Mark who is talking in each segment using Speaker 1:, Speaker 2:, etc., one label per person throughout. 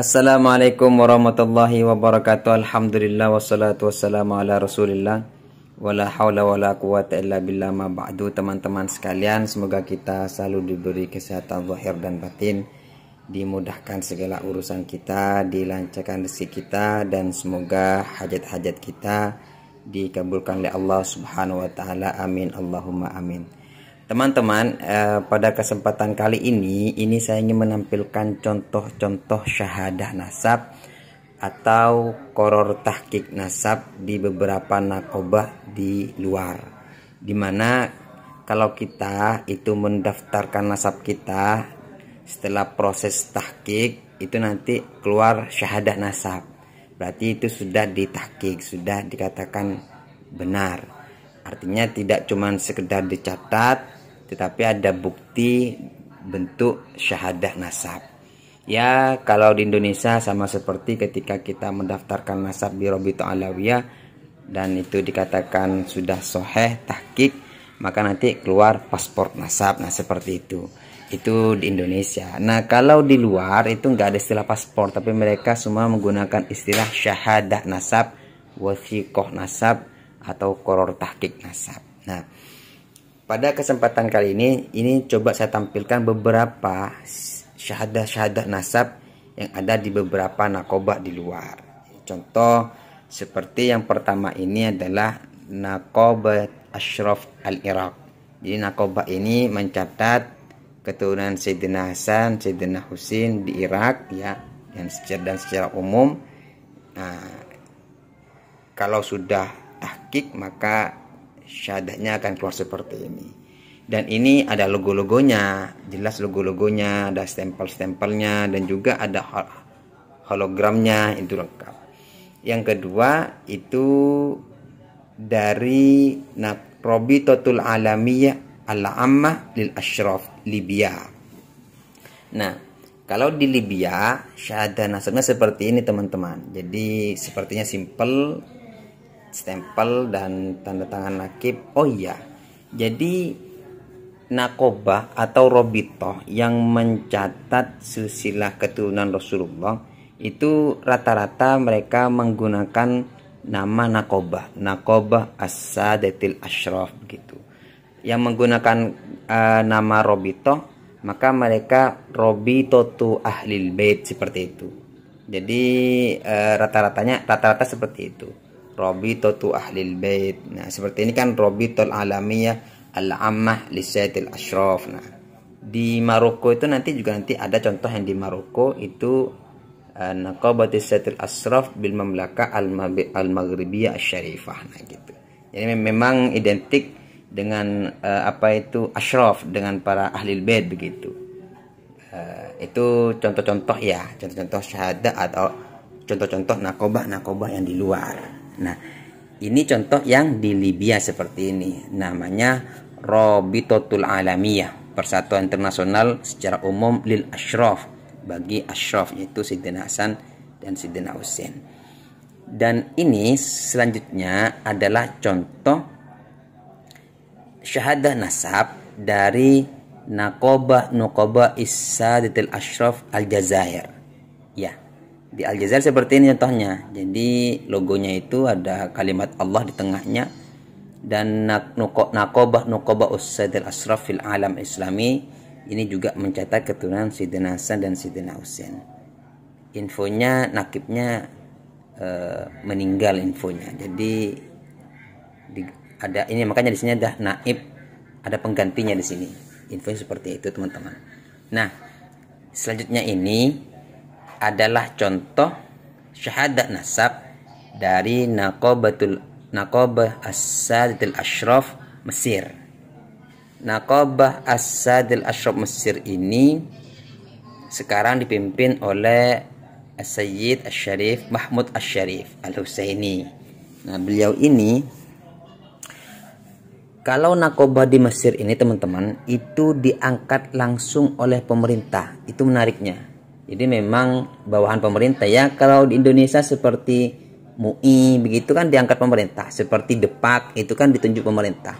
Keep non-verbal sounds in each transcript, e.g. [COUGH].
Speaker 1: Assalamualaikum warahmatullahi wabarakatuh Alhamdulillah wassalatu wassalamu ala rasulillah Wala hawla wala quwata illa billah ma ba'du Teman-teman sekalian semoga kita selalu diberi kesehatan zahir dan batin Dimudahkan segala urusan kita Dilancarkan rezeki kita Dan semoga hajat-hajat kita Dikabulkan oleh Allah subhanahu wa ta'ala Amin Allahumma amin Teman-teman, eh, pada kesempatan kali ini, ini saya ingin menampilkan contoh-contoh syahadah nasab atau koror tahkik nasab di beberapa nakobah di luar. Dimana kalau kita itu mendaftarkan nasab kita setelah proses tahkik itu nanti keluar syahadah nasab. Berarti itu sudah ditahkik, sudah dikatakan benar. Artinya tidak cuma sekedar dicatat, tetapi ada bukti bentuk syahadah nasab. Ya, kalau di Indonesia sama seperti ketika kita mendaftarkan nasab di Robito Alawiyah dan itu dikatakan sudah soheh tahkik, maka nanti keluar paspor nasab. Nah, seperti itu. Itu di Indonesia. Nah, kalau di luar itu nggak ada istilah paspor, tapi mereka semua menggunakan istilah syahadah nasab, wasiqoh nasab, atau koror tahkik nasab. Nah, pada kesempatan kali ini, ini coba saya tampilkan beberapa syahadah-syahadah nasab yang ada di beberapa nakoba di luar. Contoh seperti yang pertama ini adalah nakoba Ashraf al-Iraq. Jadi nakoba ini mencatat keturunan Sayyidina Hasan, Sayyidina Husin di Irak ya dan secara dan secara umum nah, kalau sudah tahkik maka syadahnya akan keluar seperti ini dan ini ada logo-logonya jelas logo-logonya ada stempel-stempelnya dan juga ada hologramnya itu lengkap yang kedua itu dari Totul Alamiyah Al-Ammah lil Ashraf Libya. Nah, kalau di Libya syahadah nasabnya seperti ini teman-teman. Jadi sepertinya simple stempel dan tanda tangan nakib oh iya jadi nakoba atau robito yang mencatat susila keturunan Rasulullah itu rata-rata mereka menggunakan nama nakoba nakoba asadetil detil Ashraf begitu yang menggunakan uh, nama robito maka mereka robito tu Ahlil Bait seperti itu jadi eh, rata-ratanya rata-rata seperti itu Robi totu Ahlil Bait. Nah, seperti ini kan Robi tol alamiah Al-Ammah Lisyatil Ashraf. Nah, di Maroko itu nanti juga nanti ada contoh yang di Maroko itu eh, Naqabati Syatil Ashraf bil mamlaka Al-Maghribiyah Asy-Syarifah. Nah, gitu. Jadi memang identik dengan uh, apa itu ashraf dengan para ahlil bait begitu. Uh, itu contoh-contoh ya, contoh-contoh syahadat atau contoh-contoh nakobah nakobah yang di luar. Nah, ini contoh yang di Libya seperti ini. Namanya Robitotul Alamiyah, Persatuan Internasional secara umum lil Ashraf bagi Ashraf yaitu Sidina Hasan dan Sidina Hussein. Dan ini selanjutnya adalah contoh syahadah nasab dari Nakoba Nukoba Isadatil Ashraf Al Jazair. Ya, di Aljazair seperti ini contohnya jadi logonya itu ada kalimat Allah di tengahnya dan nakobah nakobah Usaidil Asraf fil alam islami ini juga mencetak keturunan Sidina Hasan dan Sidina Husain infonya nakibnya e, meninggal infonya jadi di, ada ini makanya di sini ada naib ada penggantinya di sini infonya seperti itu teman-teman nah selanjutnya ini adalah contoh syahadat nasab dari Naqabatul Naqabah As-Sadil Ashraf Mesir. Naqabah As-Sadil Ashraf Mesir ini sekarang dipimpin oleh Sayyid Asy-Syarif Mahmud Asy-Syarif Al-Husaini. Nah, beliau ini kalau nakobah di Mesir ini teman-teman itu diangkat langsung oleh pemerintah. Itu menariknya. Jadi memang bawahan pemerintah ya kalau di Indonesia seperti MUI begitu kan diangkat pemerintah, seperti Depak itu kan ditunjuk pemerintah.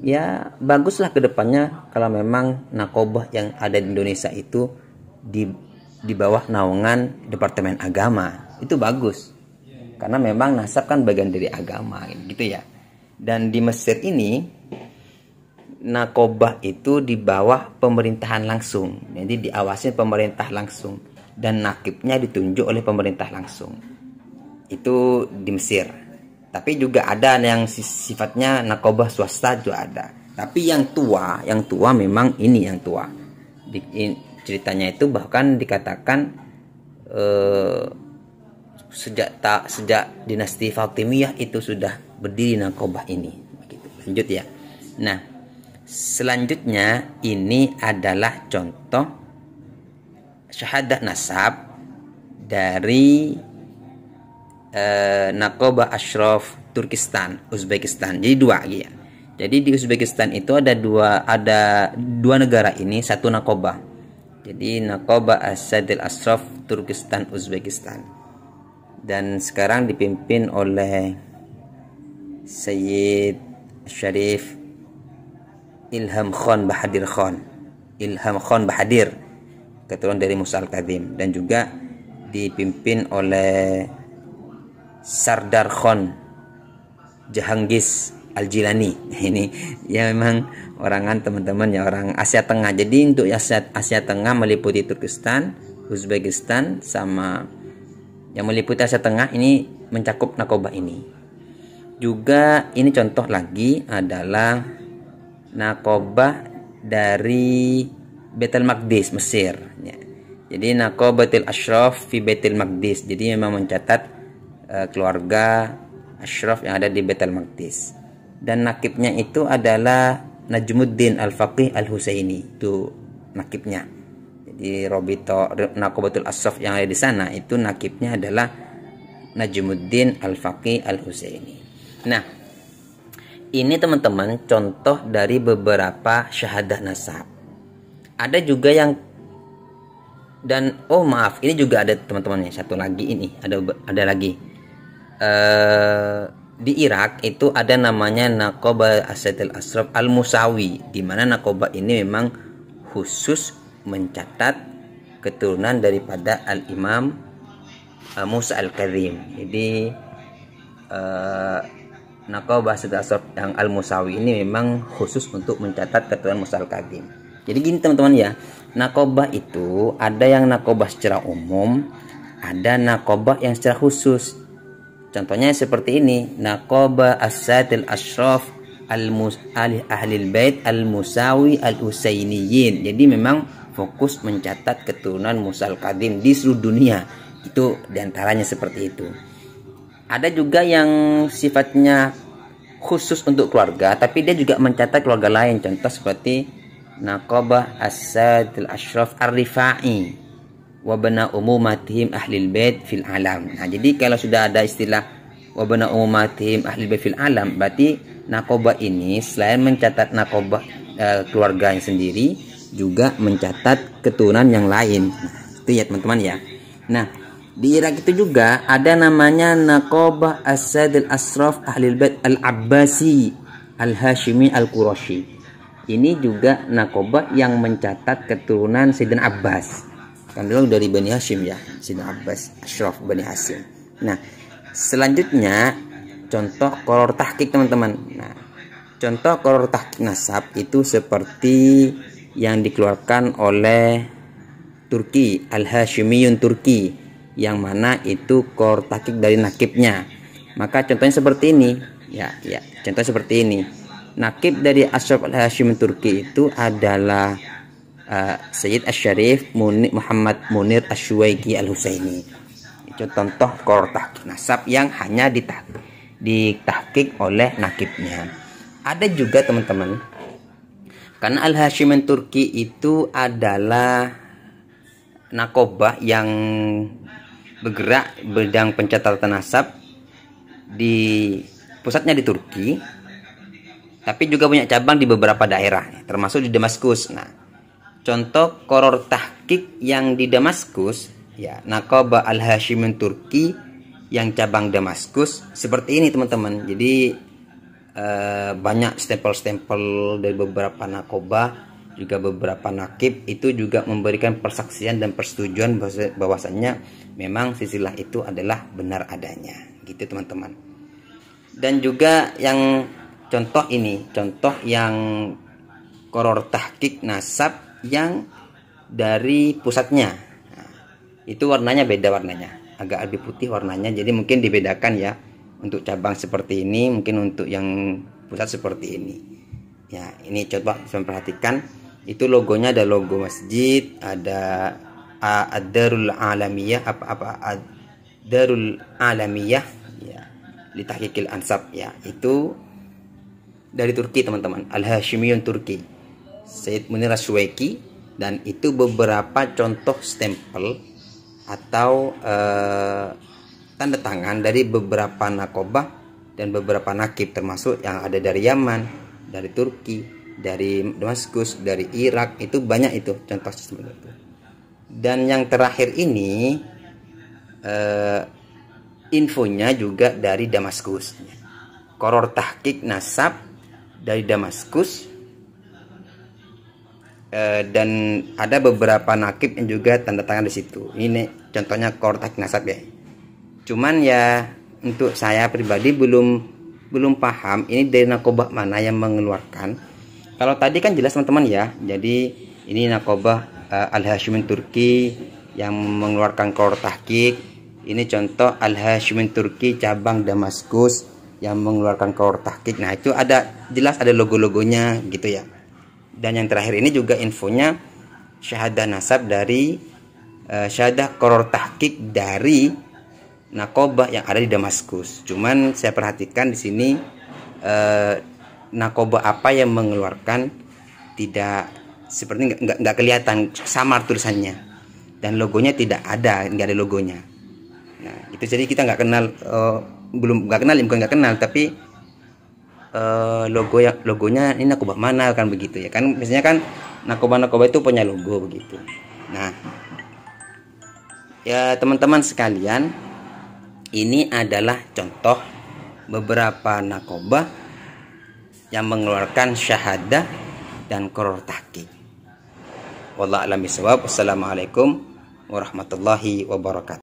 Speaker 1: Ya baguslah kedepannya kalau memang nakobah yang ada di Indonesia itu di di bawah naungan Departemen Agama itu bagus karena memang nasab kan bagian dari agama gitu ya dan di Mesir ini Nakobah itu di bawah pemerintahan langsung. Jadi diawasi pemerintah langsung dan nakibnya ditunjuk oleh pemerintah langsung. Itu di Mesir. Tapi juga ada yang sifatnya nakobah swasta juga ada. Tapi yang tua, yang tua memang ini yang tua. Di, in, ceritanya itu bahkan dikatakan eh, sejak tak sejak dinasti Fatimiyah itu sudah berdiri nakobah ini. Begitu. Lanjut ya. Nah, Selanjutnya ini adalah contoh syahadat nasab dari eh, Nakoba Ashraf Turkistan, Uzbekistan. Jadi dua ya. Jadi di Uzbekistan itu ada dua ada dua negara ini, satu Nakoba. Jadi Nakoba Asadil Ashraf Turkistan Uzbekistan. Dan sekarang dipimpin oleh Sayyid Syarif Ilham Khan Bahadir Khan Ilham Khan Bahadir keturunan dari Musa Al-Kadhim dan juga dipimpin oleh Sardar Khan Jahangis Al-Jilani [LAUGHS] ini ya memang orangan teman-teman ya orang Asia Tengah jadi untuk Asia, Asia Tengah meliputi Turkistan Uzbekistan sama yang meliputi Asia Tengah ini mencakup Nakoba ini juga ini contoh lagi adalah Nakobah dari Betel Magdis Mesir ya. jadi Nakobatil Ashraf fi Betel Magdis jadi memang mencatat uh, keluarga Ashraf yang ada di Betel Magdis dan nakibnya itu adalah Najmuddin Al-Faqih Al-Husaini itu nakibnya jadi Robito Nakobatul Ashraf yang ada di sana itu nakibnya adalah Najmuddin Al-Faqih Al-Husaini nah ini teman-teman contoh dari beberapa syahadah nasab. Ada juga yang dan oh maaf ini juga ada teman-temannya satu lagi ini ada ada lagi uh, di Irak itu ada namanya Nakoba Asetil Asraf Al Musawi di mana Nakoba ini memang khusus mencatat keturunan daripada Al Imam eh, Musa Al Karim jadi uh, Nakau bahasa dasar yang Al-Musawi ini memang khusus untuk mencatat ketentuan musal kadim. Jadi gini teman-teman ya, nakobah itu ada yang nakobah secara umum, ada nakobah yang secara khusus. Contohnya seperti ini, nakobah asatil ashraf al ahlil bait al musawi al usainiyin. Jadi memang fokus mencatat keturunan musal kadim di seluruh dunia. Itu diantaranya seperti itu ada juga yang sifatnya khusus untuk keluarga tapi dia juga mencatat keluarga lain contoh seperti Naqabah Asadil Ashraf Ar-Rifai wabana umumatihim ahlil bait fil alam nah jadi kalau sudah ada istilah wabana umumatihim ahlil bait fil alam berarti Naqabah ini selain mencatat Naqabah eh, yang sendiri juga mencatat keturunan yang lain nah, itu ya teman-teman ya nah di Irak itu juga ada namanya Naqabah Asadil al Asraf Ahlil Bait Al-Abbasi Al-Hashimi Al-Qurashi. Ini juga Naqabah yang mencatat keturunan Sayyidina Abbas. Kan dulu dari Bani Hashim ya, Sayyidina Abbas Ashraf Bani Hashim. Nah, selanjutnya contoh kolor tahkik teman-teman. Nah, contoh kolor tahkik nasab itu seperti yang dikeluarkan oleh Turki al hashimiun Turki yang mana itu kor takik dari nakibnya maka contohnya seperti ini ya ya contoh seperti ini nakib dari Ashraf al Hashim Turki itu adalah uh, Sayyid Asyarif Munir Muhammad Munir asy Al-Husaini itu contoh kor takik nasab yang hanya ditak ditakik oleh nakibnya ada juga teman-teman karena al Hashim Turki itu adalah nakobah yang bergerak bidang pencatatan nasab di pusatnya di Turki tapi juga punya cabang di beberapa daerah termasuk di Damaskus nah contoh koror tahkik yang di Damaskus ya Nakoba al Hashimin Turki yang cabang Damaskus seperti ini teman-teman jadi eh, banyak stempel-stempel dari beberapa Nakoba juga beberapa nakib itu juga memberikan persaksian dan persetujuan bahwasannya memang sisilah itu adalah benar adanya gitu teman-teman dan juga yang contoh ini contoh yang koror tahkik nasab yang dari pusatnya nah, itu warnanya beda warnanya agak lebih putih warnanya jadi mungkin dibedakan ya untuk cabang seperti ini mungkin untuk yang pusat seperti ini ya ini coba saya perhatikan itu logonya ada logo masjid ada ad alamiah alamiyah apa apa ad alamiah alamiyah ya litahqiqil ansab ya itu dari Turki teman-teman Al-Hashimiyun Turki Said Munir Asweki dan itu beberapa contoh stempel atau eh, tanda tangan dari beberapa nakobah dan beberapa nakib termasuk yang ada dari Yaman dari Turki dari Damaskus, dari Irak itu banyak itu contoh sistem itu. Dan yang terakhir ini eh, infonya juga dari Damaskus. Koror tahkik nasab dari Damaskus eh, dan ada beberapa nakib yang juga tanda tangan di situ. Ini contohnya koror tahkik nasab ya. Cuman ya untuk saya pribadi belum belum paham ini dari nakobah mana yang mengeluarkan kalau tadi kan jelas teman-teman ya. Jadi ini nakobah uh, eh, al hashimin Turki yang mengeluarkan kolor tahkik Ini contoh al hashimin Turki cabang Damaskus yang mengeluarkan kolor tahkik Nah, itu ada jelas ada logo-logonya gitu ya. Dan yang terakhir ini juga infonya syahadah nasab dari uh, syahadah koror tahkik dari nakobah yang ada di Damaskus. Cuman saya perhatikan di sini uh, nakoba apa yang mengeluarkan tidak seperti nggak nggak kelihatan samar tulisannya dan logonya tidak ada nggak ada logonya nah itu jadi kita nggak kenal uh, belum nggak kenal bukan nggak kenal tapi uh, logo ya logonya ini nakoba mana kan begitu ya kan biasanya kan nakoba nakoba itu punya logo begitu nah ya teman-teman sekalian ini adalah contoh beberapa nakoba yang mengeluarkan syahadah dan koror tahqiq. Wallah alam Wassalamualaikum warahmatullahi wabarakatuh.